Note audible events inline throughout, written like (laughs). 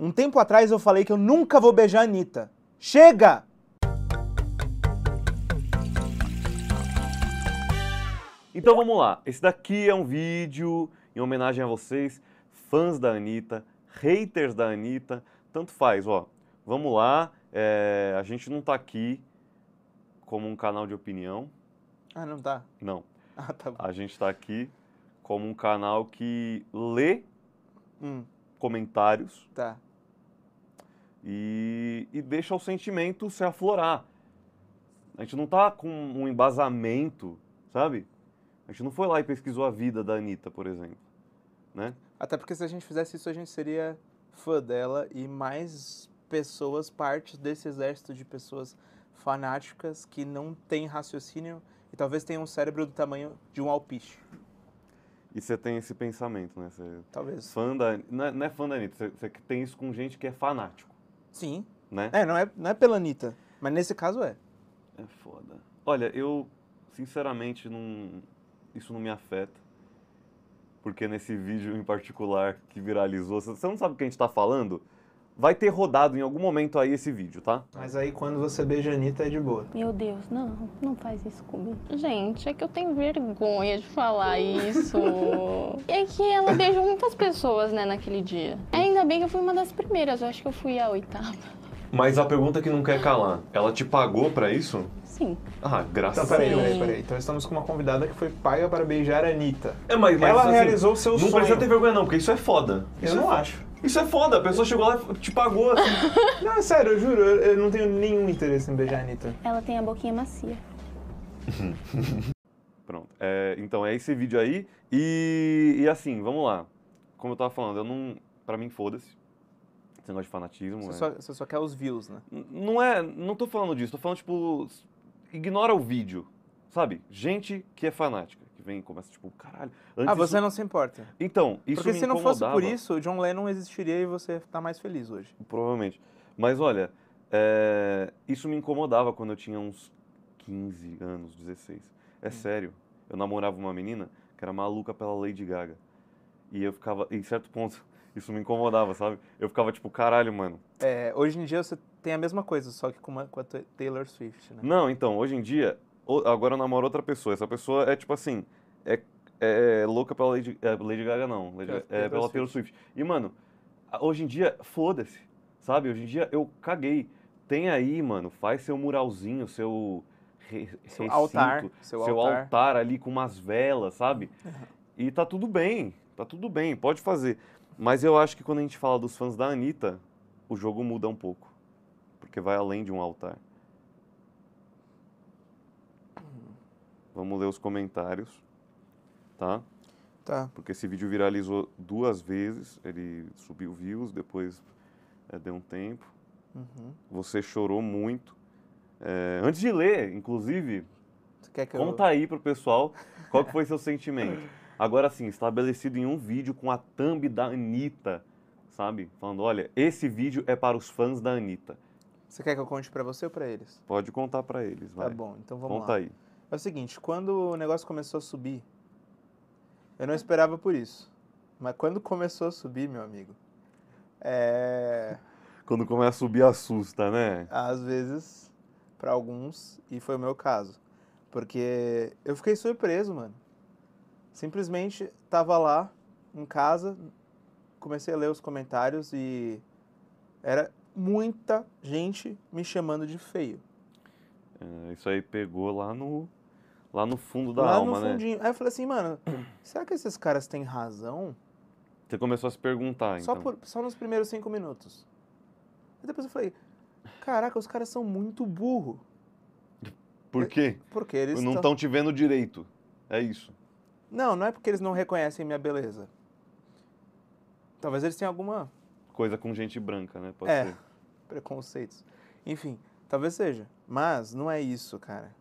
Um tempo atrás eu falei que eu nunca vou beijar a Anitta. Chega! Então vamos lá. Esse daqui é um vídeo em homenagem a vocês, fãs da Anitta, haters da Anitta, tanto faz, ó. Vamos lá, é, a gente não tá aqui como um canal de opinião. Ah, não tá? Não. (laughs) Ah, tá bom. A gente tá aqui como um canal que lê hum. comentários. Tá e, e deixa o sentimento se aflorar. A gente não tá com um embasamento, sabe? A gente não foi lá e pesquisou a vida da Anitta, por exemplo, né? Até porque se a gente fizesse isso, a gente seria fã dela e mais pessoas, parte desse exército de pessoas fanáticas que não têm raciocínio e talvez tenham um cérebro do tamanho de um alpiste. E você tem esse pensamento, né? Talvez. Fã da, não, é, não é fã da Anitta, você, você tem isso com gente que é fanático. Sim. Né? É, não é, não é pela Anitta, mas nesse caso é. É foda. Olha, eu, sinceramente, não, isso não me afeta. Porque nesse vídeo em particular que viralizou, você não sabe o que a gente tá falando? Vai ter rodado em algum momento aí esse vídeo, tá? Mas aí quando você beija a Anitta é de boa. Meu Deus, não, não faz isso comigo. Gente, é que eu tenho vergonha de falar isso. (laughs) é que ela beijou muitas pessoas, né, naquele dia. Ainda bem que eu fui uma das primeiras, eu acho que eu fui a oitava. Mas a pergunta que não quer calar, ela te pagou pra isso? Sim. Ah, graças a Deus. Então, peraí, peraí, Então estamos com uma convidada que foi paga para beijar a Anitta. É, mas, mas ela assim, realizou seu não sonho. Não precisa ter vergonha, não, porque isso é foda. Isso eu é não é acho. Isso é foda, a pessoa chegou lá e te pagou. Assim. (laughs) não, sério, eu juro, eu, eu não tenho nenhum interesse em beijar a Anitta. Ela tem a boquinha macia. (laughs) Pronto. É, então, é esse vídeo aí. E, e, assim, vamos lá. Como eu tava falando, eu não. Pra mim, foda-se. Esse negócio de fanatismo. Você, é... só, você só quer os views, né? N não é. Não tô falando disso. Tô falando, tipo. Ignora o vídeo. Sabe? Gente que é fanática vem e começa, tipo, caralho. ah, você não se importa. Então, isso Porque me se não fosse por isso, o John Lennon existiria e você tá mais feliz hoje. Provavelmente. Mas olha, é... isso me incomodava quando eu tinha uns 15 anos, 16. É hum. sério. Eu namorava uma menina que era maluca pela Lady Gaga. E eu ficava, em certo ponto, (laughs) isso me incomodava, sabe? Eu ficava tipo, caralho, mano. É, hoje em dia você tem a mesma coisa, só que com, uma, com a Taylor Swift, né? Não, então, hoje em dia agora namora outra pessoa. Essa pessoa é tipo assim, é, é louca pela Lady, é, Lady Gaga, não. Lady, é, é pela Taylor Swift. E, mano, hoje em dia, foda-se, sabe? Hoje em dia eu caguei. Tem aí, mano, faz seu muralzinho, seu. Re, seu recinto, altar. Seu, seu altar. altar. ali com umas velas, sabe? E tá tudo bem, tá tudo bem, pode fazer. Mas eu acho que quando a gente fala dos fãs da Anitta, o jogo muda um pouco. Porque vai além de um altar. Vamos ler os comentários, tá? Tá. Porque esse vídeo viralizou duas vezes, ele subiu views, depois é, deu um tempo. Uhum. Você chorou muito. É, antes de ler, inclusive, conta eu... aí pro pessoal qual que foi seu sentimento. (laughs) Agora sim, estabelecido em um vídeo com a thumb da Anitta, sabe? Falando, olha, esse vídeo é para os fãs da Anitta. Você quer que eu conte para você ou para eles? Pode contar para eles, tá vai. Tá bom, então vamos conta lá. Conta aí. É o seguinte, quando o negócio começou a subir, eu não esperava por isso. Mas quando começou a subir, meu amigo, é... (laughs) Quando começa a subir, assusta, né? Às vezes, para alguns, e foi o meu caso. Porque eu fiquei surpreso, mano. Simplesmente tava lá, em casa, comecei a ler os comentários e era muita gente me chamando de feio. É, isso aí pegou lá no Lá no fundo da lá alma, no né? fundinho. né? Aí eu falei assim, mano, será que esses caras têm razão? Você começou a se perguntar, Só, então. por, só nos primeiros cinco minutos. E depois eu falei, caraca, os caras são muito burro. Por quê? Porque eles não estão te vendo direito. É isso. Não, não é porque eles não reconhecem minha beleza. Talvez eles tenham alguma. Coisa com gente branca, né? Pode é, ser. Preconceitos. Enfim, talvez seja. Mas não é isso, cara.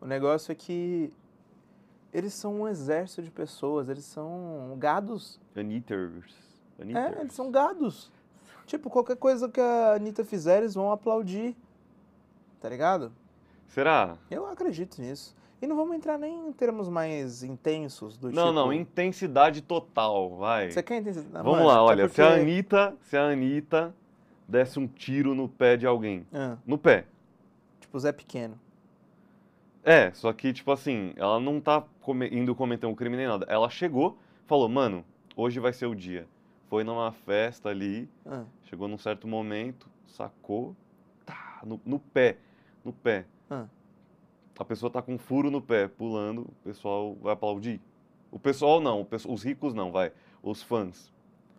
O negócio é que eles são um exército de pessoas, eles são gados. Aniters. É, Aniters. É, eles são gados. Tipo, qualquer coisa que a Anitta fizer, eles vão aplaudir. Tá ligado? Será? Eu acredito nisso. E não vamos entrar nem em termos mais intensos do não, tipo. Não, não, intensidade total, vai. Você quer intensidade? Vamos Mano, lá, tá olha, porque... se a Anitta, se a Anitta desse um tiro no pé de alguém. Ah. No pé. Tipo, Zé Pequeno. É, só que, tipo assim, ela não tá come... indo cometer um crime nem nada. Ela chegou, falou, mano, hoje vai ser o dia. Foi numa festa ali, ah. chegou num certo momento, sacou, tá, no, no pé, no pé. Ah. A pessoa tá com um furo no pé, pulando, o pessoal vai aplaudir. O pessoal não, os ricos não, vai. Os fãs,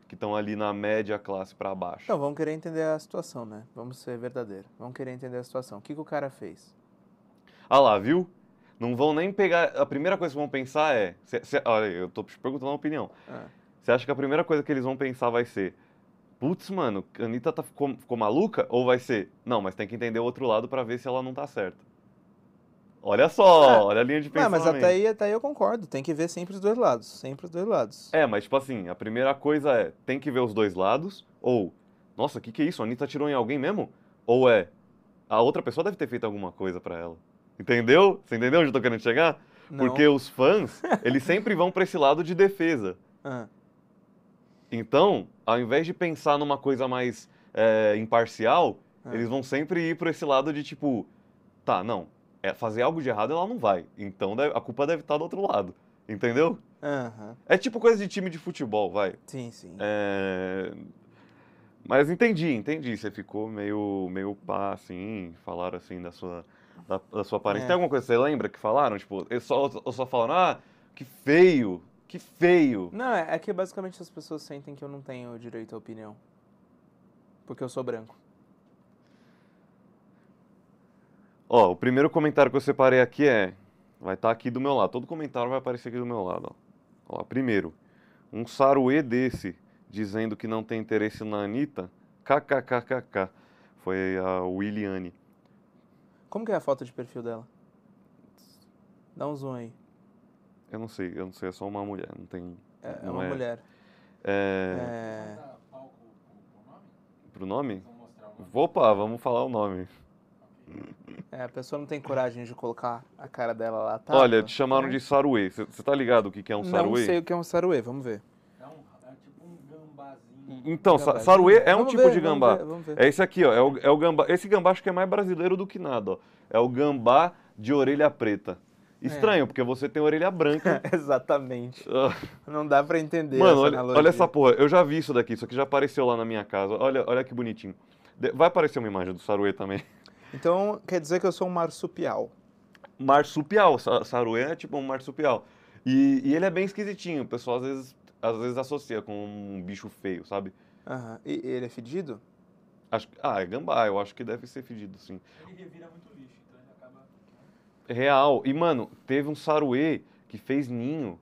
que estão ali na média classe para baixo. Então, vamos querer entender a situação, né? Vamos ser verdadeiro. Vamos querer entender a situação. O que, que o cara fez? Ah lá, viu? Não vão nem pegar. A primeira coisa que vão pensar é. olha, eu tô te perguntando a opinião. Ah. Você é. acha que a primeira coisa que eles vão pensar vai ser. Putz, mano, a Anitta tá, ficou, ficou maluca? Ou vai ser. Não, mas tem que entender o outro lado para ver se ela não tá certa. Olha só, é. olha a linha de pensamento. Não, mas até aí, até aí eu concordo. Tem que ver sempre os dois lados. Sempre os dois lados. É, mas tipo assim, a primeira coisa é. Tem que ver os dois lados. Ou. Nossa, o que, que é isso? A Anitta tirou em alguém mesmo? Ou é. A outra pessoa deve ter feito alguma coisa para ela. Entendeu? Você entendeu onde eu tô querendo chegar? Não. Porque os fãs, eles sempre vão para esse lado de defesa. Uhum. (laughs) Então, ao invés de pensar numa coisa mais é, imparcial, uhum. eles vão sempre ir para esse lado de tipo, tá, não, é, fazer algo de errado ela não vai. Então a culpa deve estar tá do outro lado. Entendeu? Uhum. É tipo coisa de time de futebol, vai. Sim, sim. É... Mas entendi, entendi. Você ficou meio, meio pá, assim, falaram assim da sua da, da sua aparência. É. Tem alguma coisa que você lembra que falaram? Tipo, eles só, ou só falaram, ah, que feio, que feio. Não, é, é que basicamente as pessoas sentem que eu não tenho direito à opinião. Porque eu sou branco. Ó, o primeiro comentário que eu separei aqui é. Vai estar tá aqui do meu lado. Todo comentário vai aparecer aqui do meu lado. Ó. ó primeiro, um saruê desse dizendo que não tem interesse na Anitta. KKKKK. Foi a Williane. Como que é a foto de perfil dela? Dá um zoom aí. Eu não sei, eu não sei, é só uma mulher, não tem. É, é não é uma é... mulher. É. é... Pro nome? Opa, vamos falar o nome. É, a pessoa não tem coragem de colocar a cara dela lá, tá? Olha, te chamaram de Saruê. Você tá ligado o que, que é um Saruê? Não sei o que é um Saruê, vamos ver. Então, gambá, saruê é um tipo ver, de gambá. Vamos ver, vamos ver. É esse aqui, ó. É o, é o gambá. Esse gambá acho que é mais brasileiro do que nada, ó. É o gambá de orelha preta. É. Estranho, é. porque você tem orelha branca. (laughs) Exatamente. Ah. Não dá para entender Mano, essa olha, olha, essa porra. Eu já vi isso daqui. Isso aqui já apareceu lá na minha casa. Olha, olha que bonitinho. vai aparecer uma imagem do saruê também. (laughs) Então, quer dizer que eu sou um marsupial. Marsupial. Saruê é tipo um marsupial. E, e ele é bem esquisitinho. O pessoal às vezes às vezes associa com um bicho feio, sabe? Aham. E ele é fedido? Acho, ah, é gambá, eu acho que deve ser fedido, sim. Ele revira muito lixo, então ele acaba. É real. E, mano, teve um saruê que fez ninho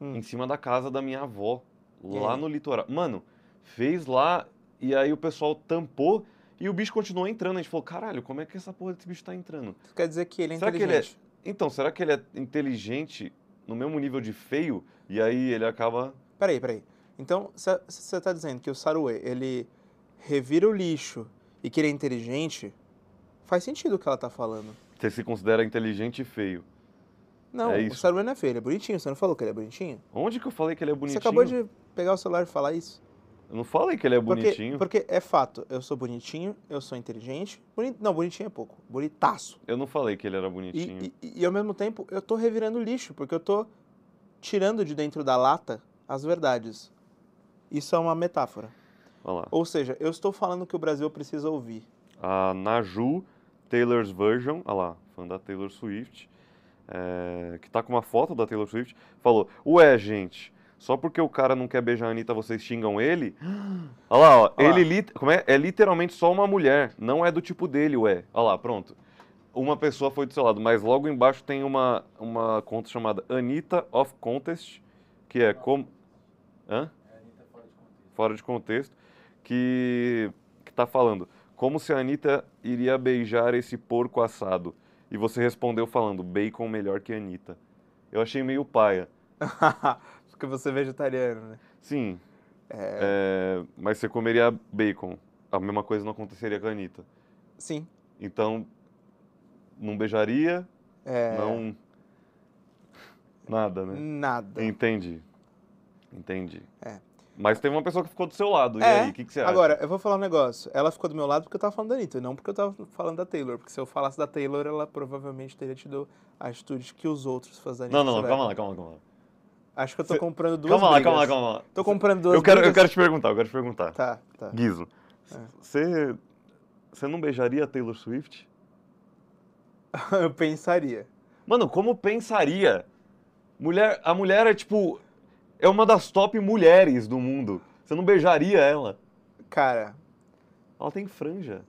hum. em cima da casa da minha avó, lá no litoral. Mano, fez lá e aí o pessoal tampou e o bicho continuou entrando. A gente falou, caralho, como é que essa porra desse bicho tá entrando? Isso quer dizer que ele é será inteligente. Que ele é... Então, será que ele é inteligente no mesmo nível de feio? E aí ele acaba. Peraí, peraí. Então, você está dizendo que o Saruê ele revira o lixo e que ele é inteligente, faz sentido o que ela está falando. Você se considera inteligente e feio. Não, é o Saruê não é feio, ele é bonitinho. Você não falou que ele é bonitinho? Onde que eu falei que ele é bonitinho? Você acabou de pegar o celular e falar isso. Eu não falei que ele é porque, bonitinho. Porque, é fato, eu sou bonitinho, eu sou inteligente. Boni... não, bonitinho é pouco. Bonitaço. Eu não falei que ele era bonitinho. E, e, e, ao mesmo tempo, eu tô revirando lixo, porque eu tô tirando de dentro da lata as verdades. Isso é uma metáfora. Ou seja, eu estou falando que o Brasil precisa ouvir. A Naju, Taylor's Version, olha lá, fã da Taylor Swift, é, que tá com uma foto da Taylor Swift, falou: Ué, gente, só porque o cara não quer beijar a Anitta, vocês xingam ele? (gasps) Olha lá, ó, olha ele lá. Li, como é, é literalmente só uma mulher, não é do tipo dele, ué. Olha lá, pronto uma pessoa foi do seu lado, mas logo embaixo tem uma, uma conta chamada Anita of Contest, que é como. Hã? Fora de contexto. Que, que tá falando. Como se a Anitta iria beijar esse porco assado? E você respondeu falando, bacon melhor que Anitta. Eu achei meio paia. (laughs) Porque você é vegetariano, né? Sim. É... É, mas você comeria bacon. A mesma coisa não aconteceria com a Anitta. Sim. Então, não beijaria, é... não. Nada, né? Nada. Entendi. Entendi. É. Mas tem uma pessoa que ficou do seu lado. E é. aí, o que, que, você acha? Agora, eu vou falar um negócio. Ela ficou do meu lado porque eu tava falando da Anitta, não porque eu tava falando da Taylor. Porque se eu falasse da Taylor, ela provavelmente teria tido atitudes que os outros fazem. Não, não, não, calma lá, calma lá, calma lá. Acho que eu tô você... comprando duas. Calma lá, calma lá, calma lá. Tô comprando duas. Eu quero, eu quero te perguntar, eu quero te perguntar. Tá, tá. Guizo, você. É. Você não beijaria a Taylor Swift? (laughs) eu pensaria. Mano, como pensaria? Mulher, a mulher é tipo é uma das top mulheres do mundo. Você não beijaria ela? Cara, ela tem franja.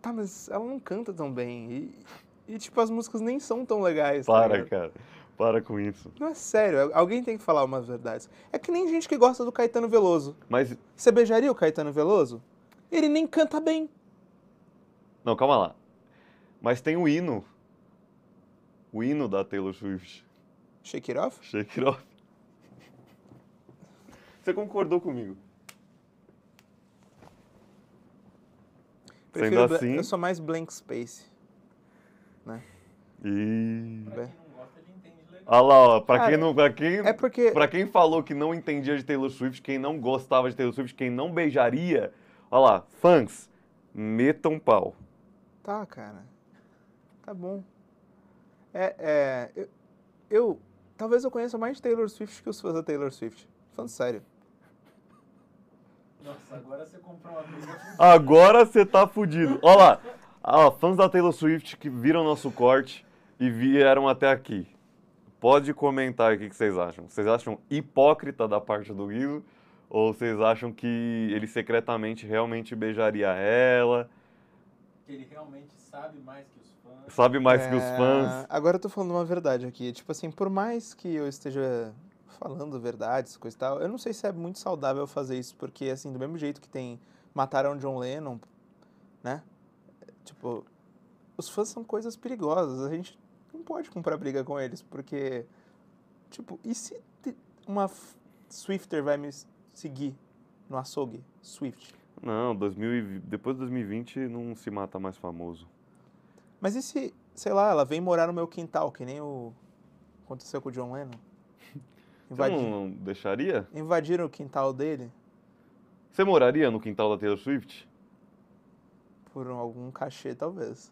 Tá, mas ela não canta tão bem e, e tipo as músicas nem são tão legais. Tá Para, cara. Para com isso. Não é sério, alguém tem que falar umas verdades. É que nem gente que gosta do Caetano Veloso. Mas você beijaria o Caetano Veloso? Ele nem canta bem. Não, calma lá. Mas tem o hino. O hino da Taylor Swift. Shake It Off? Shake It Off. (laughs) Você concordou comigo? Prefiro Sendo assim... Eu sou mais Blank Space. Né? E... Olha ah lá, ó, pra, ah, quem não, pra, quem, é porque... pra quem falou que não entendia de Taylor Swift, quem não gostava de Taylor Swift, quem não beijaria, olha lá, fãs, metam pau. Tá, cara tá bom. É, é eu, eu, talvez eu conheça mais Taylor Swift que os fãs da Taylor Swift. Falando sério. Nossa, agora você comprou uma coisa. (laughs) Agora você tá fudido. Olha lá. Ah, fãs da Taylor Swift que viram nosso corte e vieram até aqui. Pode comentar o que vocês acham. Vocês acham hipócrita da parte do Guido? Ou vocês acham que ele secretamente realmente beijaria ela? Que ele realmente sabe mais que os Sabe mais é... que os é, fãs. Agora eu tô falando uma verdade aqui. Tipo assim, por mais que eu esteja falando verdades, coisa e tal, eu não sei se é muito saudável fazer isso, porque assim, do mesmo jeito que tem mataram John Lennon, né? Tipo, os fãs são coisas perigosas. A gente não pode comprar briga com eles, porque tipo, e se uma Swifter vai me seguir no açougue Swift? Não, 2000 e... depois de 2020 não se mata mais famoso. Mas e se, sei lá, ela vem morar no meu quintal, que nem o aconteceu com o John Lennon? (laughs) Você não deixaria? Invadiram o quintal dele. Você moraria no quintal da Taylor Swift? Por algum cachê, talvez.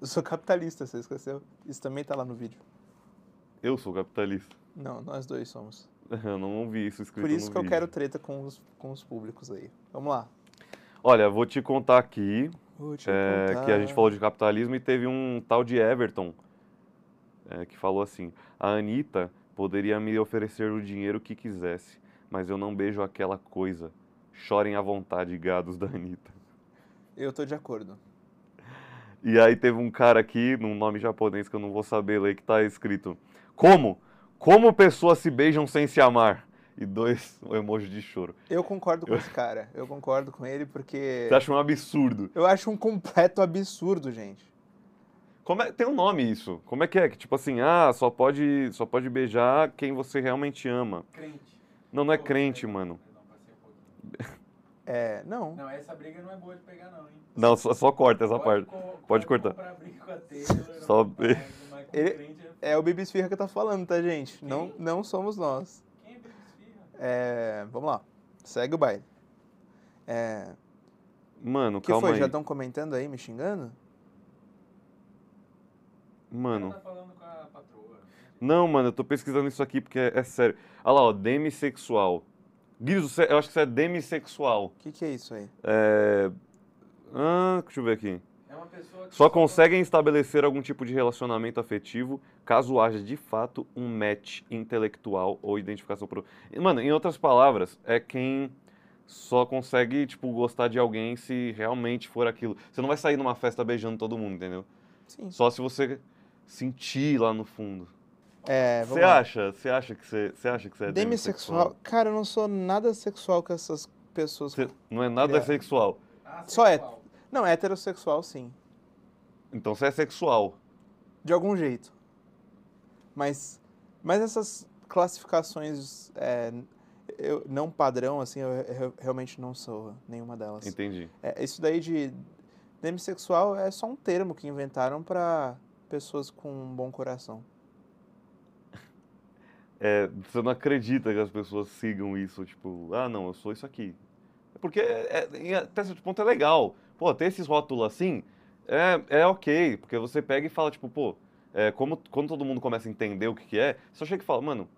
Eu sou capitalista, você esqueceu? Isso também tá lá no vídeo. Eu sou capitalista. Não, nós dois somos. (laughs) Eu não ouvi isso escrito Por isso que vídeo. eu quero treta com os, com os públicos aí. Vamos lá. Olha, vou te contar aqui é, que a gente falou de capitalismo e teve um tal de Everton é, que falou assim: a Anitta poderia me oferecer o dinheiro que quisesse, mas eu não beijo aquela coisa. Chorem à vontade, gados da Anitta. Eu tô de acordo. E aí teve um cara aqui, num nome japonês que eu não vou saber ler, que tá escrito: Como? Como pessoas se beijam sem se amar? e dois um (laughs) emoji de choro. Eu concordo com eu... esse cara. Eu concordo com ele porque. Você acha um absurdo? Eu acho um completo absurdo, gente. Como é... Tem um nome isso. Como é que é? Que tipo assim, ah, só pode, só pode beijar quem você realmente ama. Crente. Não, não é Pô, crente, é... mano. É, não. Não, essa briga não é boa de pegar, não, hein? Não, só, só corta essa pode parte. Co pode cortar. Taylor, (laughs) só... Ele... É, é o Bibi Esfirra que tá falando, tá, gente? Não, não somos nós. É, vamos lá. Segue o baile. É... Mano, que calma foi? aí. Já estão comentando aí, me xingando? Mano. Tá né? Não, mano, eu tô pesquisando isso aqui porque é, é sério. Olha lá, ó, demissexual. Guizo, eu acho que você é demissexual. O que, que é isso aí? É. Ah, deixa eu ver aqui. Só conseguem estabelecer algum tipo de relacionamento afetivo caso haja de fato um match intelectual ou identificação. Pro... Mano, em outras palavras, é quem só consegue, tipo, gostar de alguém se realmente for aquilo. Você não vai sair numa festa beijando todo mundo, entendeu? Sim. Só se você sentir lá no fundo. É, Você acha? Você acha que você, você acha que você é demissexual? demissexual? Cara, eu não sou nada sexual com essas pessoas. Cê não é nada sexual. Ah, só é não, é heterossexual sim. Então você é sexual. De algum jeito. Mas, mas essas classificações é, eu, não padrão, assim, eu, eu, realmente não sou nenhuma delas. Entendi. É, isso daí de demissexual é só um termo que inventaram para pessoas com um bom coração. (laughs) É, você não acredita que as pessoas sigam isso, tipo, ah, não, eu sou isso aqui. Porque, é, é até certo ponto, é legal pô, ter esses rótulos assim é, é ok, porque você pega e fala, tipo, pô, é, como, quando todo mundo começa a entender o que, que é, só chega e fala, mano,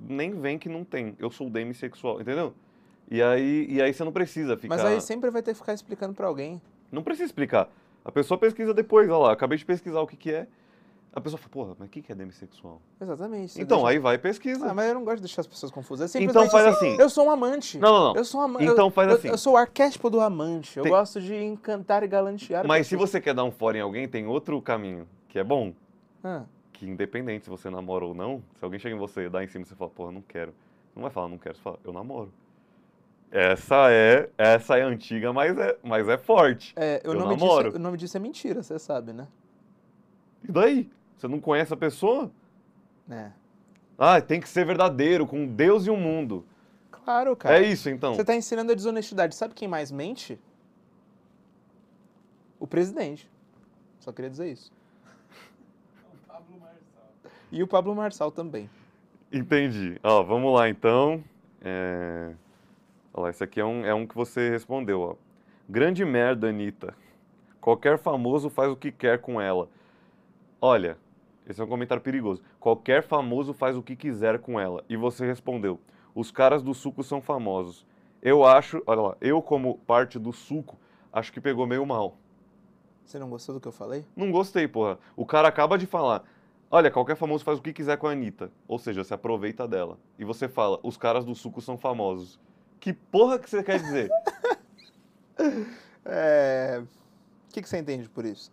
nem vem que não tem, eu sou demissexual, entendeu? E aí, e aí você não precisa ficar. Mas aí sempre vai ter que ficar explicando para alguém. Não precisa explicar. A pessoa pesquisa depois, olha lá, acabei de pesquisar o que, que é. A pessoa fala, porra, mas o que é demissexual? Exatamente. Então, deixa... aí vai pesquisa. Ah, mas eu não gosto de deixar as pessoas confusas. É então faz assim, assim, Eu sou um amante. Não, não, não. Eu sou um amante. Então faz eu, assim. Eu, sou o arquétipo do amante. Eu tem... gosto de encantar e galantear. Mas se você quer dar um fora em alguém, tem outro caminho que é bom. Ah. Que independente se você namora ou não, se alguém chega em você e dá em cima e você fala, porra, não quero. Não vai falar, não quero. Você fala, eu namoro. Essa é, essa é antiga, mas é, mas é forte. É, eu, eu é namoro. Disso, o nome disso é mentira, você sabe, né? E daí? Você não conhece a pessoa? É. Ah, tem que ser verdadeiro com Deus e o mundo. Claro, cara. É isso, então. Você está ensinando a desonestidade. Sabe quem mais mente? O presidente. Só queria dizer isso. O Pablo Marçal. E o Pablo Marçal também. Entendi. Ó, vamos lá, então. É... Olha lá, esse aqui é um, é um que você respondeu, ó. Grande merda, Anitta. Qualquer famoso faz o que quer com ela. Olha, esse é um comentário perigoso. Qualquer famoso faz o que quiser com ela. E você respondeu: Os caras do suco são famosos. Eu acho, olha lá, eu como parte do suco, acho que pegou meio mal. Você não gostou do que eu falei? Não gostei, porra. O cara acaba de falar: Olha, qualquer famoso faz o que quiser com a Anitta. Ou seja, se aproveita dela. E você fala: Os caras do suco são famosos. Que porra que você quer dizer? (laughs) é. O que, que você entende por isso?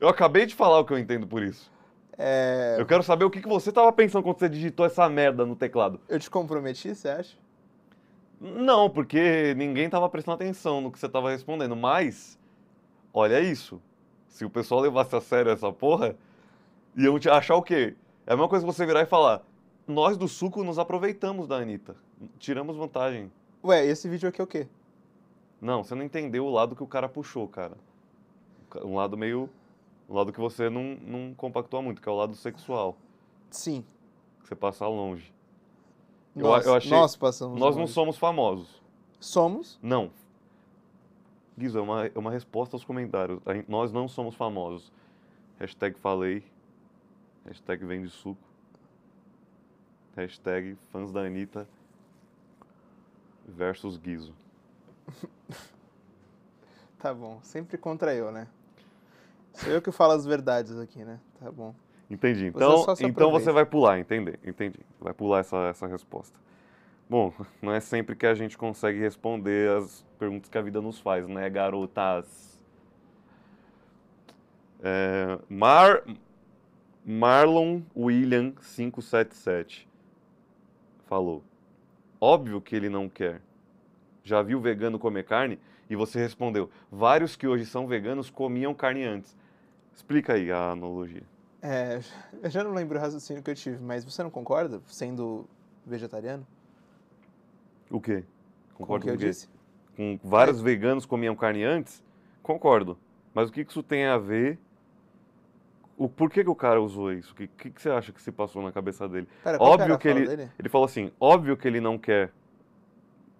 Eu acabei de falar o que eu entendo por isso. É... Eu quero saber o que, que você estava pensando quando você digitou essa merda no teclado. Eu te comprometi, você acha? Não, porque ninguém estava prestando atenção no que você estava respondendo. Mas, olha isso. Se o pessoal levasse a sério essa porra, iam te achar o quê? É a mesma coisa que você virar e falar: nós do suco nos aproveitamos da Anitta. Tiramos vantagem. Ué, esse vídeo aqui é o quê? Não, você não entendeu o lado que o cara puxou, cara. Um lado meio o lado que você não, não compactua muito, que é o lado sexual. Sim. Que você passa longe. Nós, eu, eu achei, nós passamos Nós longe. não somos famosos. Somos? Não. Guizo, é uma, é uma resposta aos comentários. nós não somos famosos. Hashtag falei. Hashtag vende suco. Hashtag fãs da Anitta versus Guizo. (laughs) tá bom, sempre contra eu, né? Sou eu que falo as verdades aqui, né? Tá bom. Entendi. É então, então você, então você vai pular, entender? Entendi. Vai pular essa, essa resposta. Bom, (laughs) não é sempre que a gente consegue responder as perguntas que a vida nos faz, né, garotas? É, Mar, Marlon William 577 falou. Óbvio que ele não quer. Já viu vegano comer carne? E você respondeu: vários que hoje são veganos comiam carne antes. Explica aí a analogia. É, eu já não lembro o raciocínio que eu tive, mas você não concorda, sendo vegetariano? O quê? Concordo com o que eu disse? Com vários é. veganos comiam carne antes? Concordo. Mas o que isso tem a ver? O por que, que o cara usou isso? O que, que, que você acha que se passou na cabeça dele? Pera, óbvio que ele dele? ele falou assim, óbvio que ele não quer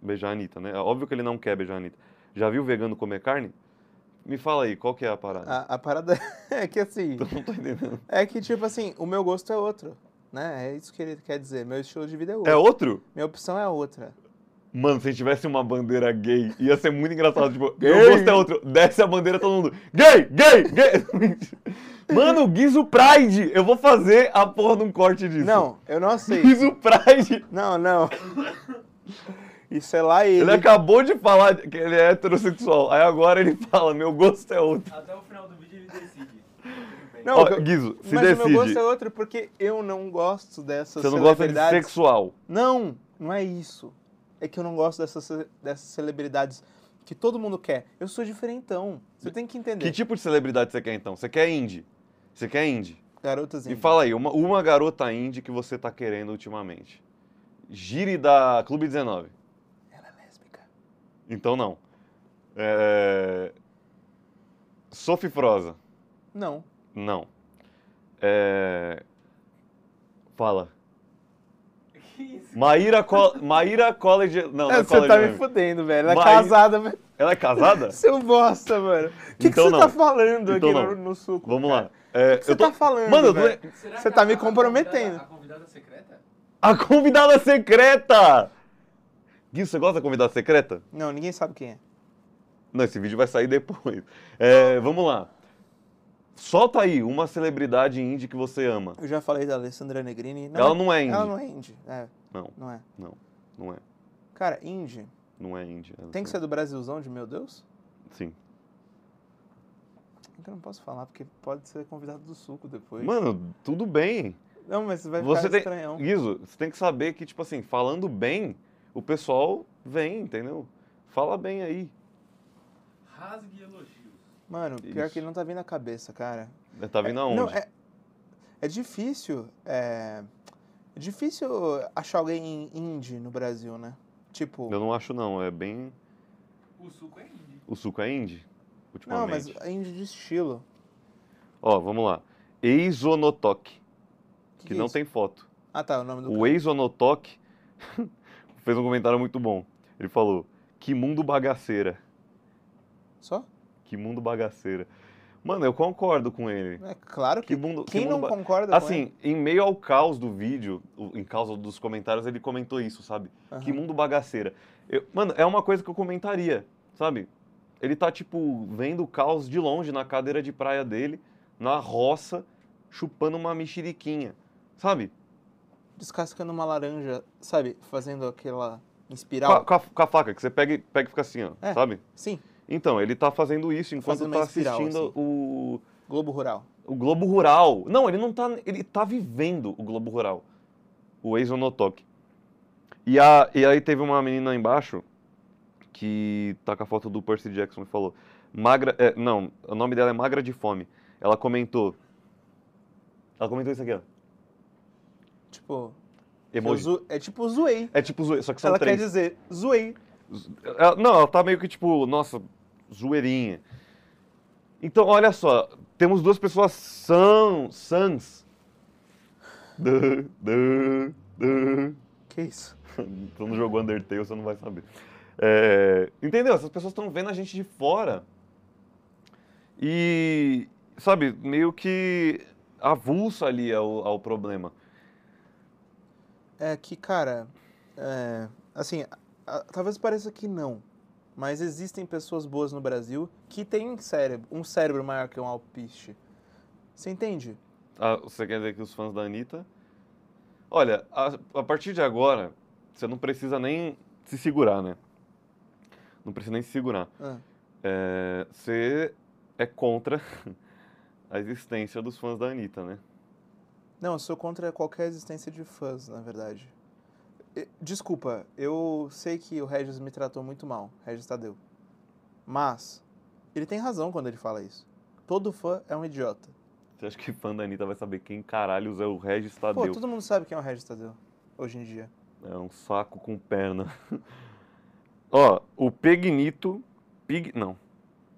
beijar a Anitta, né? Óbvio que ele não quer beijar a Anitta. Já viu vegano comer carne? Me fala aí, qual que é a parada? A, a parada (laughs) é que assim. Eu (laughs) não tô entendendo. É que, tipo assim, o meu gosto é outro. Né? É isso que ele quer dizer. Meu estilo de vida é, é outro. É outro? Minha opção é outra. Mano, se tivesse uma bandeira gay, ia ser muito engraçado. Tipo, (laughs) gay. meu gosto é outro. Desce a bandeira todo mundo. Gay, gay, gay. Mano, Guizo Pride! Eu vou fazer a porra de um corte disso. Não, eu não aceito. Guizo Pride! Não, não. Isso é lá ele. Ele acabou de falar que ele é heterossexual, aí agora ele (laughs) fala, meu gosto é outro. Até o final do vídeo ele decide. Não, Ó, Guizo, se mas decide. Mas meu gosto é outro porque eu não gosto dessas Você não gosta de sexual? Não, não é isso. É que eu não gosto dessas, dessas celebridades que todo mundo quer. Eu sou diferentão. Você hum. tem que entender. Que tipo de celebridade você quer então? Você quer indie? Você quer indie? Garotas indie. E fala aí, uma, uma garota indie que você tá querendo ultimamente. Gire da Clube 19. Então não. É, é... Sou fifrosa. Não. Não. É... Fala. Maíra, Co... Maíra College. Não, não é, Você tá mesmo. me fudendo, velho. Ela é casada, velho. Ela é casada? (laughs) Seu bosta, mano. O que, então, que você tá não. tá falando então, aqui no, no, suco? Vamos cara? lá. É, que você tô... tá falando? Mano, tô... Você tá me comprometendo. A convidada, a convidada secreta? A convidada secreta! Gui, você gosta da convidada secreta? Não, ninguém sabe quem é. Não, esse vídeo vai sair depois. É, vamos lá. Solta aí uma celebridade indie que você ama. Eu já falei da Alessandra Negrini. Não ela é- não é indie. Ela não é indie. É. Não. Não é. Não. Não é. Cara, indie. Não é indie. Tem que ser do Brasilzão de meu Deus? Sim. eu não posso falar, porque pode ser convidado do suco depois. Mano, tudo bem. Não, mas vai você vai ficar tem... estranhão. Guizo, você tem que saber que, tipo assim, falando bem, o pessoal vem, entendeu? Fala bem aí. Rasgue elogios. Mano, pior Isso. que ele não tá vindo à cabeça, cara. tá vindo é, aonde? Não, é, é difícil. É, é difícil achar alguém indie no Brasil, né? Tipo. Eu não acho, não. É bem. O suco é indie. O suco é indie? Ultimamente. Não, mas é indie de estilo. Ó, vamos lá. Eisonotok. Que, que, que é não tem foto. Ah, tá. O nome do. O Eisonotok (laughs) fez um comentário muito bom. Ele falou: Que mundo bagaceira. Só? Que mundo bagaceira. Mano, eu concordo com ele. É claro que, que mundo, quem que mundo não ba... concorda assim, com ele? em meio ao caos do vídeo, em causa dos comentários, ele comentou isso, sabe? Uhum. Que mundo bagaceira. Eu, mano, é uma coisa que eu comentaria, sabe? Ele tá, tipo, vendo o caos de longe na cadeira de praia dele, na roça, chupando uma mexeriquinha, sabe? descascando uma laranja, sabe? Fazendo aquela espiral. Com a, com a faca, que você pega, pega e fica assim, ó, é, sabe? Sim. Então, ele tá fazendo isso enquanto fazendo tá espiral, assistindo assim. o. Globo Rural. O Globo Rural. Não, ele não tá. Ele tá vivendo o Globo Rural. O Eison no E, a, e aí teve uma menina embaixo que tá com a foto do Percy Jackson e falou. Magra. É, não, o nome dela é Magra de Fome. Ela comentou. Ela comentou isso aqui, ó. Tipo. Emoji. Zo... É tipo zoei. É tipo zoei, só que são ela três. Ela quer dizer zoei. não, ela tá meio que tipo, nossa, zoeirinha. Então, olha só, temos duas pessoas são, sans. Que isso? tu (laughs) não jogou Undertale, você não vai saber. É, entendeu? Essas pessoas estão vendo a gente de fora. E, sabe, meio que avulsa ali ao, ao problema é que, cara, é, assim, a, talvez pareça que não, mas existem pessoas boas no Brasil que têm um cérebro, um cérebro maior que um alpiste. Você entende? Ah, você quer dizer que os fãs da Anitta. Olha, a, a partir de agora, você não precisa nem se segurar, né? Não precisa nem se segurar. Ah. É, você é contra (laughs) a existência dos fãs da Anitta, né? Não, eu sou contra qualquer existência de fãs, na verdade. Desculpa, eu sei que o Regis me tratou muito mal, Regis Tadeu. Mas, ele tem razão quando ele fala isso. Todo fã é um idiota. Você acha que fã da Anitta vai saber quem caralho é o Regis Tadeu? Pô, todo mundo sabe quem é o Regis Tadeu, hoje em dia. É um saco com perna. (laughs) Ó, o Pignito. Pig, não.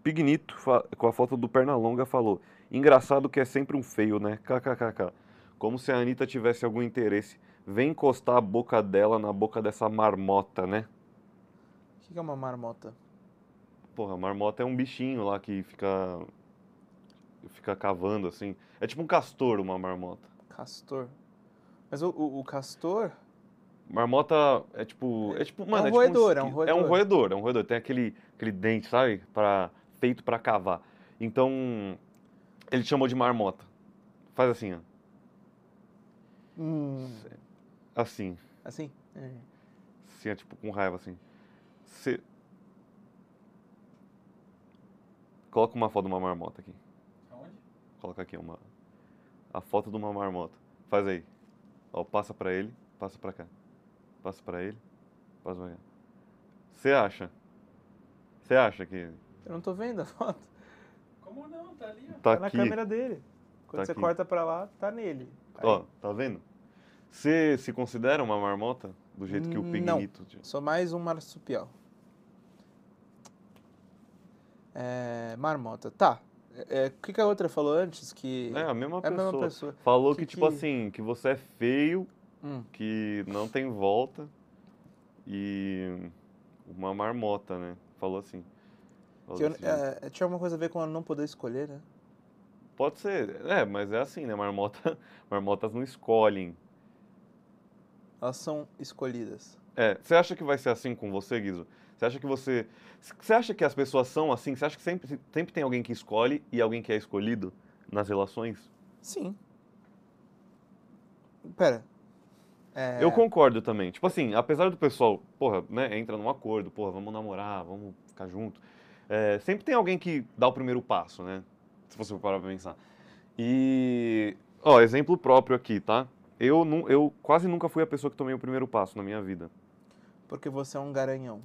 Pignito, com a foto do Pernalonga, falou: Engraçado que é sempre um feio, né? KKKK. Como se a Anitta tivesse algum interesse. Vem encostar a boca dela na boca dessa marmota, né? O que é uma marmota? Porra, marmota é um bichinho lá que fica. fica cavando assim. É tipo um castor, uma marmota. Castor? Mas o, o, o castor. Marmota é tipo. É, é tipo. Mano, é um, é roedor, tipo um, é um roedor, é um roedor. É um roedor, Tem aquele, aquele dente, sabe? Pra, feito para cavar. Então. Ele chamou de marmota. Faz assim, ó. Hum. Assim. Assim? É. Assim, é, tipo, com raiva, assim. Você. Coloca uma foto de uma marmota aqui. Aonde? Coloca aqui uma. A foto de uma marmota. Faz aí. Ó, passa pra ele, passa pra cá. Passa pra ele, passa pra cá. Você acha? Você acha que. Eu não tô vendo a foto. Como não? Tá ali, ó. Tá, tá na câmera dele. Tá Quando tá você aqui. corta pra lá, tá nele. Ó, tá vendo? Você se considera uma marmota? Do jeito que o pinguito hum, Não, sou mais um marsupial. É, marmota, tá. É, é, o que, que a outra falou antes? Que é a mesma, é a pessoa. mesma pessoa. Falou que, que tipo que... assim, que você é feio, hum. que não tem volta e uma marmota, né? Falou assim. Falou eu, assim. É, tinha alguma coisa a ver com ela não poder escolher, né? Pode ser, é, mas é assim, né? Marmota, (laughs) marmotas não escolhem. Elas são escolhidas. É, você acha que vai ser assim com você, Guizo? Você acha que você. Você acha que as pessoas são assim? Você acha que sempre, sempre tem alguém que escolhe e alguém que é escolhido nas relações? Sim. Pera. É... Eu concordo também. Tipo assim, apesar do pessoal, porra, né, entra num acordo, porra, vamos namorar, vamos ficar junto. É, sempre tem alguém que dá o primeiro passo, né? se você parar pra pensar. E, ó, exemplo próprio aqui, tá? Eu, não, eu quase nunca fui a pessoa que tomei o primeiro passo na minha vida. Porque você é um garanhão.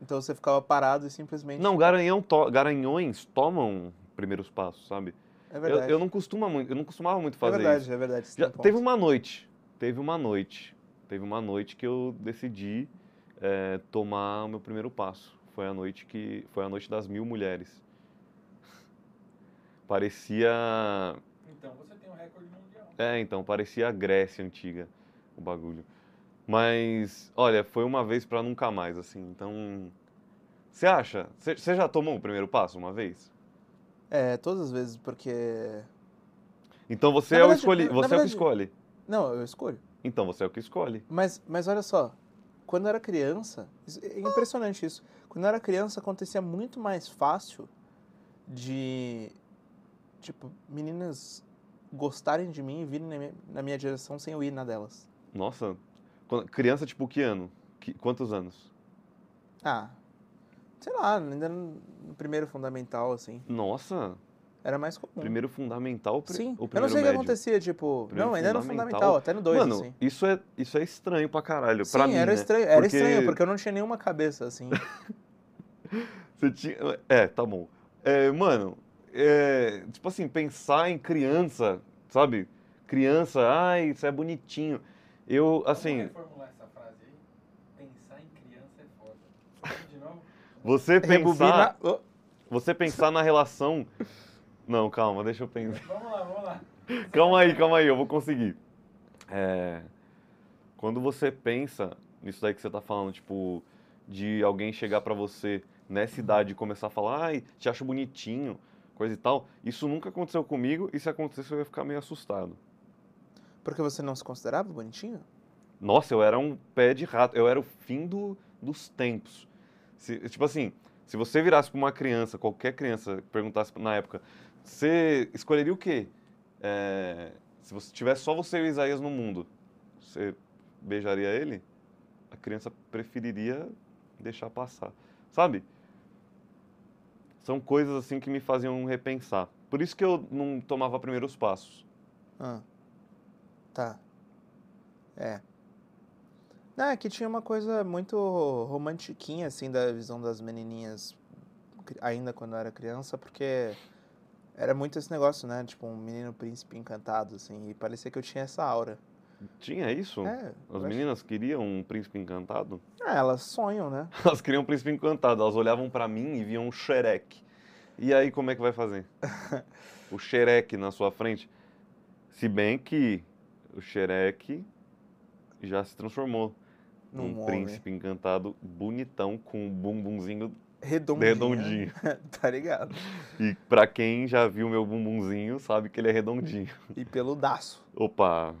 Então você ficava parado e simplesmente. Não, garanhão to garanhões tomam primeiros passos, sabe? É verdade. Eu, eu não costumo muito, eu não costumava muito é fazer é verdade, isso. É verdade, teve uma noite, teve uma noite, teve uma noite que eu decidi é, tomar o meu primeiro passo. Foi a noite que foi a noite das mil mulheres parecia. Então, você tem um recorde mundial. É, então, parecia a Grécia antiga o bagulho. Mas, olha, foi uma vez para nunca mais, assim. Então. Você acha? Você já tomou o primeiro passo uma vez? É, todas as vezes, porque. Então você, verdade, é, o escolhe você verdade, é o que escolhe. Não, eu escolho. Então você é o que escolhe. Mas, mas olha só, quando eu era criança, é impressionante isso. Quando eu era criança, acontecia muito mais fácil de tipo, meninas gostarem de mim e virem na minha, na minha direção sem eu ir na delas. Nossa, Quando, criança, tipo, que ano? Que, quantos anos? Ah, sei lá, ainda no primeiro fundamental, assim. Nossa! Era mais comum. Primeiro fundamental pr Sim. ou primeiro Eu não sei o que acontecia, tipo... Primeiro não, ainda no fundamental, até no dois, Mano, assim. isso é, isso é estranho pra caralho, Sim, pra mim, era né? estranho, era porque... estranho, porque eu não tinha nenhuma cabeça, assim. (laughs) Você tinha... É, tá bom. É, mano, é, tipo assim, pensar em criança, sabe? Criança, ai, isso é bonitinho. Eu, assim. reformular essa frase aí? Pensar em criança é foda. De novo? Você pensar. Na... Você pensar na relação. (laughs) Não, calma, deixa eu pensar. (laughs) Vamos lá, vamos lá. Calma aí, calma aí, eu vou conseguir. É... Quando você pensa nisso daí que você tá falando, tipo, de alguém chegar para você nessa idade e começar a falar, ai, te acho bonitinho coisa e tal. Isso nunca aconteceu comigo e se acontecesse eu ia ficar meio assustado. Porque você não se considerava bonitinho? Nossa, eu era um pé de rato. Eu era o fim do, dos tempos. Se, tipo assim, se você virasse para uma criança, qualquer criança, perguntasse na época, você escolheria o quê? É, se você tivesse só você e o Isaías no mundo, você beijaria ele? A criança preferiria deixar passar. Sabe? são coisas assim que me faziam repensar. Por isso que eu não tomava primeiros passos. Ah, tá. É. Não, é que tinha uma coisa muito romantiquinha, assim, da visão das menininhas, ainda quando eu era criança, porque era muito esse negócio, né? Tipo, um menino príncipe encantado, assim, e parecia que eu tinha essa aura. Tinha isso? É, As meninas acho... queriam um príncipe encantado? É, elas sonham, né? (laughs) Elas queriam um príncipe encantado. Elas olhavam para mim e viam um xereque. E aí, como é que vai fazer? (laughs) o xereque na sua frente. Se bem que o xereque já se transformou num, príncipe encantado bonitão com um bumbumzinho redondinho. Né? redondinho. (laughs) tá ligado? E pra quem já viu meu bumbumzinho, sabe que ele é redondinho. E peludaço. Opa,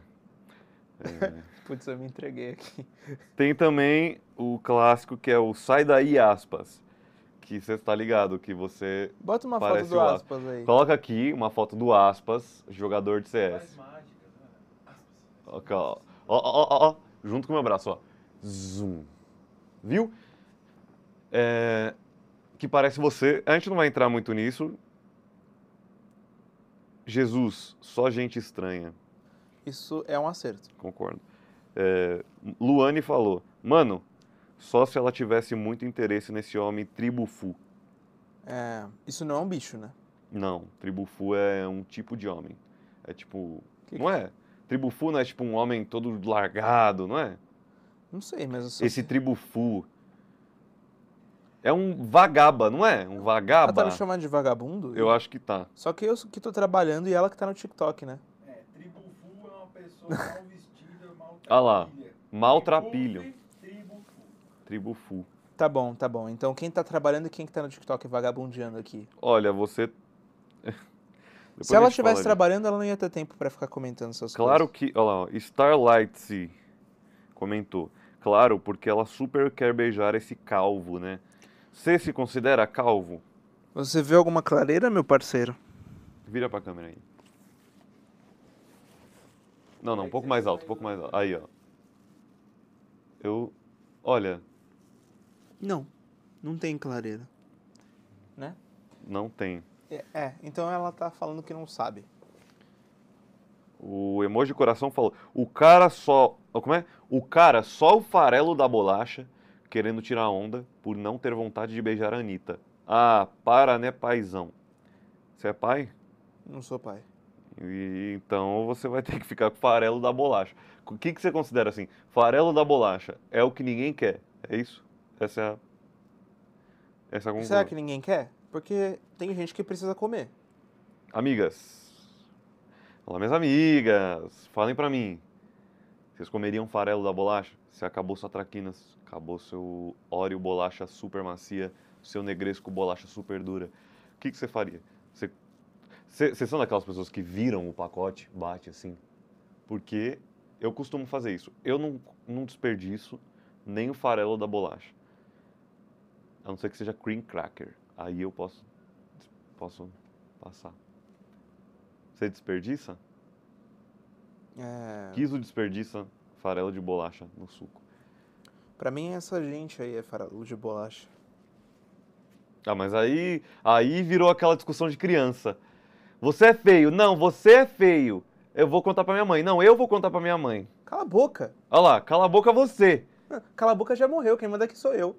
é. (laughs) Putz, eu me entreguei aqui. Tem também o clássico que é o Sai Daí Aspas. Que você está ligado, que você. Bota uma foto do aspas, aí. Coloca aqui uma foto do Aspas, jogador de CS. Okay, né? ó. Ó, ó, ó, junto com o meu braço, ó. Zoom. Viu? É, que parece você. A gente não vai entrar muito nisso. Jesus, só gente estranha isso é um acerto. Concordo. É, Luane falou, mano, só se ela tivesse muito interesse nesse homem tribufu. É, isso não é um bicho, né? Não, tribufu é um tipo de homem. É tipo, que não que... é? Tribufu não é tipo um homem todo largado, não é? Não sei, mas eu Esse Esse tribufu é um vagaba, não é? Um vagaba. Ela tá me chamando de vagabundo? Eu acho que tá. Só que eu que tô trabalhando e ela que tá no TikTok, né? Olha lá, maltrapilho. Tribo Tá bom, tá bom. Então quem tá trabalhando e quem que tá no TikTok vagabundeando aqui? Olha, você. (laughs) Depois Se ela estivesse trabalhando, ela não ia ter tempo para ficar comentando essas claro coisas. Claro que. Olha lá, Starlight comentou. Claro, porque ela super quer beijar esse calvo, né? Você se considera calvo? Você vê alguma clareira, meu parceiro? Vira pra câmera aí. Não, não, um pouco mais alto, um pouco mais alto. Aí, ó. Eu. Olha. Não, não tem clareira. Né? Não tem. É, é, então ela tá falando que não sabe. O emoji de coração falou: o cara só. Como é? O cara só o farelo da bolacha querendo tirar onda por não ter vontade de beijar a Anitta. Ah, para, né, paizão? Você é pai? Não sou pai. E, então você vai ter que ficar com farelo da bolacha. O que, que você considera assim? Farelo da bolacha é o que ninguém quer. É isso? Essa é a. Essa é a Será que ninguém quer? Porque tem gente que precisa comer. Amigas. Olá, minhas amigas. Falem pra mim. Vocês comeriam farelo da bolacha? Se acabou sua traquinas, acabou seu óleo bolacha super macia, seu negresco bolacha super dura. O que, que você faria? Você vocês são daquelas pessoas que viram o pacote, bate assim? Porque eu costumo fazer isso. Eu não, não desperdiço nem o farelo da bolacha. A não ser que seja cream cracker. Aí eu posso, posso passar. Você desperdiça? É... o desperdiça farelo de bolacha no suco. Pra mim, essa gente aí é farelo de bolacha. Ah, mas aí, aí virou aquela discussão de criança. Você é feio. Não, você é feio. Eu vou contar pra minha mãe. Não, eu vou contar pra minha mãe. Cala a boca. Olha lá, cala a boca você. Ah, cala a boca já morreu, quem manda aqui sou eu.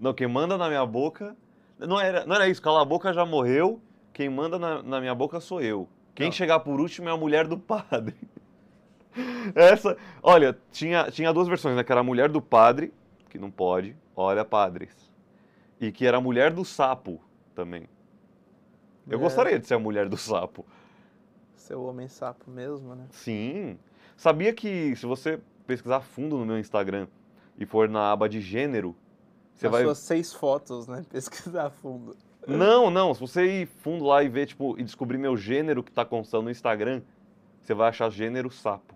Não, quem manda na minha boca. Não era, não era isso, cala a boca já morreu, quem manda na, na minha boca sou eu. Quem não. chegar por último é a mulher do padre. (laughs) Essa, olha, tinha, tinha duas versões, né? Que era a mulher do padre, que não pode, olha padres. E que era a mulher do sapo também. Eu é. gostaria de ser a mulher do sapo. Ser o homem sapo mesmo, né? Sim. Sabia que se você pesquisar fundo no meu Instagram e for na aba de gênero, você As vai. suas seis fotos, né? (laughs) Pesquisar fundo. Não, não. Se você ir fundo lá e ver, tipo, e descobrir meu gênero que tá constando no Instagram, você vai achar gênero sapo.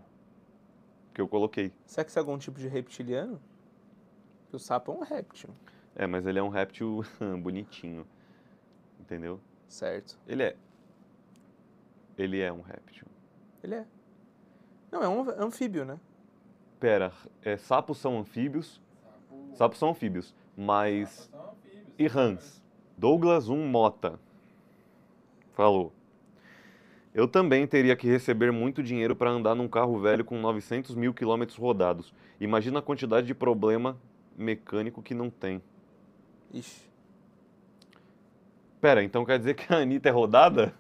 Que eu coloquei. Será que isso é algum tipo de reptiliano? Porque o sapo é um réptil. É, mas ele é um réptil (laughs) bonitinho. Entendeu? Certo. Ele é. Ele é um réptil. Ele é. Não, é um é anfíbio, né? Pera, é, sapos são anfíbios. Sapo... Sapos são anfíbios. Mas. Sapos são anfíbios, e rãs. Douglas 1 Mota falou. Eu também teria que receber muito dinheiro para andar num carro velho com 900 mil quilômetros rodados. Imagina a quantidade de problema mecânico que não tem. Ixi. Pera, então quer dizer (laughs) que a Anitta é rodada?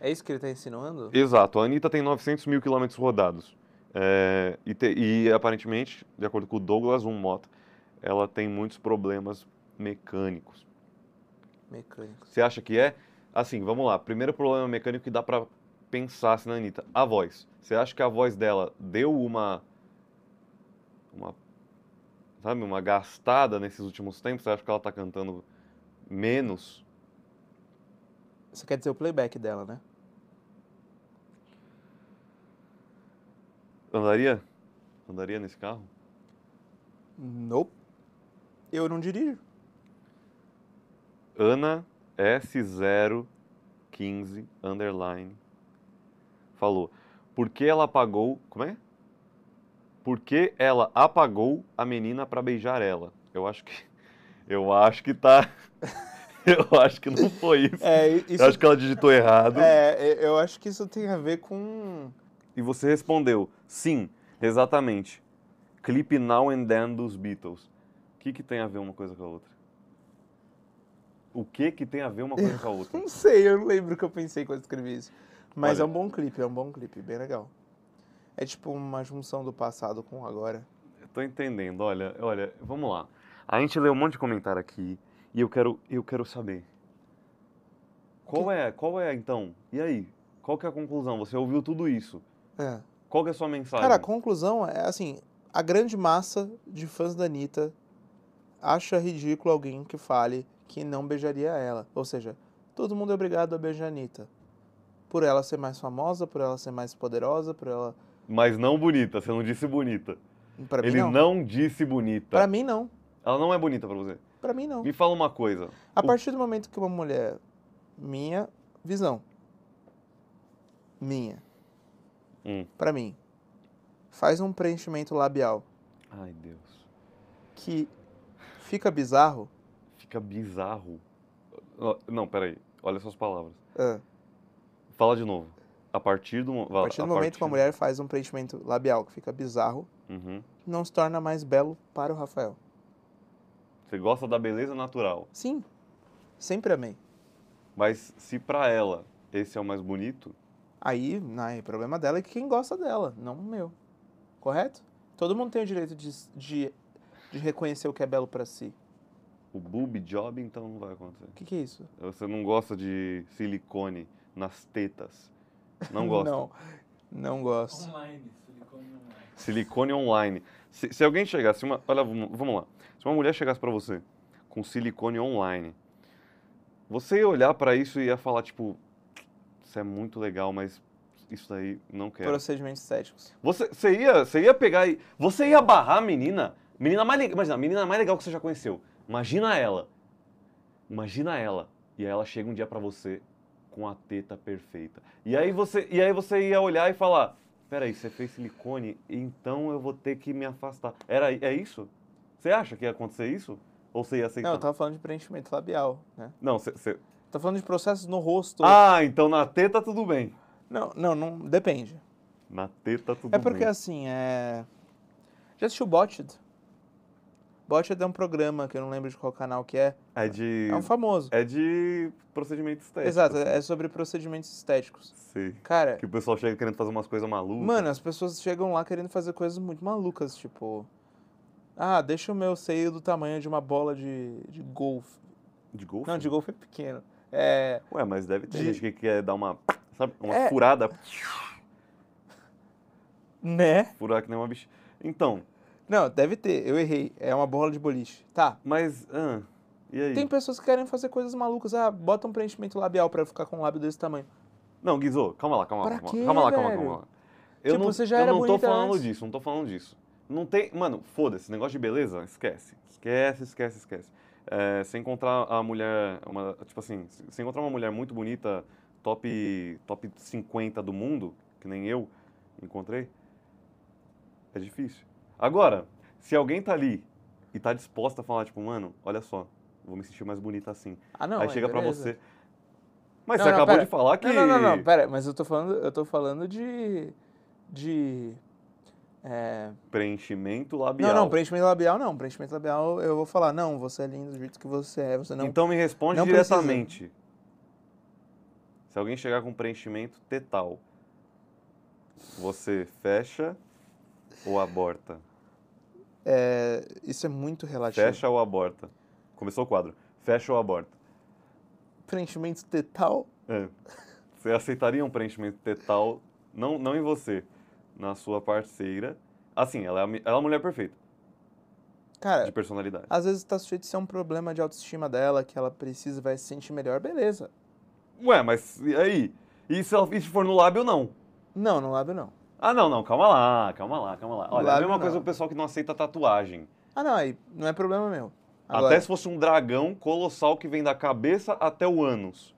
É isso que ele está insinuando? Exato. A Anitta tem 900 mil quilômetros rodados. É, e, te, e, aparentemente, de acordo com o Douglas um moto ela tem muitos problemas mecânicos. Mecânicos. Você acha que é? Assim, vamos lá. Primeiro problema mecânico que dá para pensar assim, na Anitta. A voz. Você acha que a voz dela deu uma... Uma... Sabe? Uma gastada nesses últimos tempos? Você acha que ela está cantando menos. Você quer dizer o playback dela, né? Andaria? Andaria nesse carro? Nope. Eu não dirijo. Ana S015 underline falou. Por que ela apagou. Como é? Por que ela apagou a menina para beijar ela? Eu acho que eu acho que tá. (laughs) eu acho que não foi isso. É, isso... Eu acho que ela digitou errado. É, eu acho que isso tem a ver com. E você respondeu, sim, exatamente. Clipe Now and Then dos Beatles. O que, que tem a ver uma coisa com a outra? O que que tem a ver uma coisa com a (laughs) outra? não sei, eu não lembro o que eu pensei quando escrevi isso. Mas Olha. é um bom clipe, é um bom clipe, bem legal. É tipo uma junção do passado com o agora. Eu tô entendendo. Olha, olha, vamos lá. A gente lê um monte de comentário aqui e eu quero, eu quero saber. Qual que... é, qual é então? E aí? Qual que é a conclusão? Você ouviu tudo isso. É. Qual que é a sua mensagem? Cara, a conclusão é assim, a grande massa de fãs da Anitta acha ridículo alguém que fale que não beijaria ela. Ou seja, todo mundo é obrigado a beijar a Anitta. Por ela ser mais famosa, por ela ser mais poderosa, por ela... Mas não bonita, você não disse bonita. Pra Ele não. não disse bonita. Para mim, não. Ela não é bonita para você? Para mim, não. Me fala uma coisa. A o... partir do momento que uma mulher. Minha visão. Minha. Hum. Para mim. Faz um preenchimento labial. Ai, Deus. Que fica bizarro. Fica bizarro? Não, peraí. Olha suas palavras. Ah. Fala de novo. A partir do, a partir do a momento partir... que uma mulher faz um preenchimento labial que fica bizarro, uhum. não se torna mais belo para o Rafael. Você gosta da beleza natural? Sim, sempre amei. Mas se para ela esse é o mais bonito? Aí, não, né, o problema dela é que quem gosta dela, não o meu. Correto? Todo mundo tem o direito de, de, de reconhecer o que é belo para si. O boob job, então, não vai acontecer. O que, que é isso? Você não gosta de silicone nas tetas? Não gosta? não, não gosto. Online, silicone online. Silicone online. Se, se alguém chegasse, uma, olha, vamos lá. Se uma mulher chegasse para você com silicone online, você ia olhar para isso e ia falar, tipo, isso é muito legal, mas isso daí não quero. Procedimentos estéticos. Você, você, ia, você ia pegar e. Você ia barrar a menina. Menina mais legal. Imagina, a menina mais legal que você já conheceu. Imagina ela. Imagina ela. E aí ela chega um dia para você com a teta perfeita. E aí você, e aí você ia olhar e falar: peraí, você fez silicone, então eu vou ter que me afastar. Era, é isso? Você acha que ia acontecer isso? Ou você ia aceitar? Não, eu tava falando de preenchimento labial, né? Não, você... Cê... Tá falando de processos no rosto. Ah, então na teta tudo bem. Não, não, não depende. Na teta tudo bem. É porque bem. assim, é... Já assistiu Botched? Botched é um programa que eu não lembro de qual canal que é. É de... É um famoso. É de procedimentos estéticos. Exato, é sobre procedimentos estéticos. Sim. Cara... Que o pessoal chega querendo fazer umas coisas malucas. Mano, as pessoas chegam lá querendo fazer coisas muito malucas, tipo... Ah, deixa o meu seio do tamanho de uma bola de, de golfe. De golfe? Não, de golfe é pequeno. É, Ué, mas deve ter de... gente que quer dar uma, sabe, uma é... furada. Né? Furar que nem uma bicha. Então. Não, deve ter, eu errei. É uma bola de boliche. Tá. Mas, ah, e aí? Tem pessoas que querem fazer coisas malucas. Ah, bota um preenchimento labial pra eu ficar com um lábio desse tamanho. Não, Guizô, calma lá, calma lá. Calma, calma, lá, calma lá, calma lá. Eu tipo, não, você já eu era não tô falando antes. disso, não tô falando disso. Não tem. Mano, foda-se, negócio de beleza, esquece. Esquece, esquece, esquece. É, se encontrar a mulher. Uma, tipo assim, se encontrar uma mulher muito bonita, top, top 50 do mundo, que nem eu encontrei, é difícil. Agora, se alguém tá ali e tá disposta a falar, tipo, mano, olha só, vou me sentir mais bonita assim. Ah, não. Aí é chega beleza. pra você. Mas não, você não, acabou pera. de falar que. Não, não, não, não, pera, mas eu tô falando, eu tô falando de. de é... Preenchimento labial. Não, não, preenchimento labial não. Preenchimento labial eu vou falar, não, você é lindo do jeito que você é, você não. Então me responde diretamente. Precisa. Se alguém chegar com preenchimento tetal, você fecha ou aborta? É, isso é muito relativo. Fecha ou aborta? Começou o quadro. Fecha ou aborta? Preenchimento tetal? É. Você aceitaria um preenchimento tetal, não, não em você, na sua parceira. Assim, ela é, a, ela é a mulher perfeita. Cara, de personalidade. Às vezes tá sujeito a ser um problema de autoestima dela, que ela precisa, vai se sentir melhor, beleza. Ué, mas e aí? E se, ela, se for no lábio, não? Não, no lábio não. Ah, não, não, calma lá, calma lá, calma lá. Olha, é a mesma não. coisa o pessoal que não aceita tatuagem. Ah, não, aí não é problema meu. Agora, até se fosse um dragão colossal que vem da cabeça até o ânus.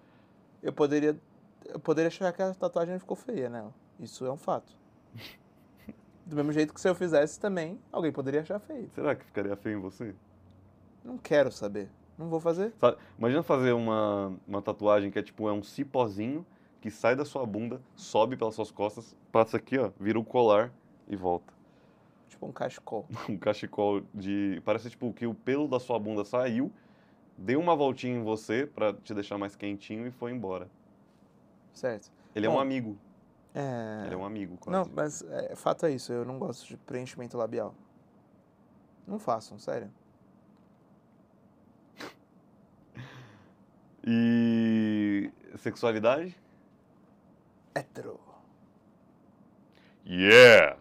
Eu poderia, eu poderia achar que a tatuagem ficou feia, né? Isso é um fato. (laughs) Do mesmo jeito que se eu fizesse também, alguém poderia achar feio. Será que ficaria feio em você? Não quero saber. Não vou fazer. Sabe, imagina fazer uma, uma tatuagem que é tipo é um cipózinho que sai da sua bunda, sobe pelas suas costas, passa aqui, ó, vira o um colar e volta. Tipo um cachecol. (laughs) um cachecol de. Parece tipo que o pelo da sua bunda saiu, deu uma voltinha em você para te deixar mais quentinho e foi embora. Certo. Ele Bom, é um amigo. É... Ele é um amigo quase. Não, mas é, fato é isso, eu não gosto de preenchimento labial. Não façam, sério. (laughs) e sexualidade? Hétero. Yeah!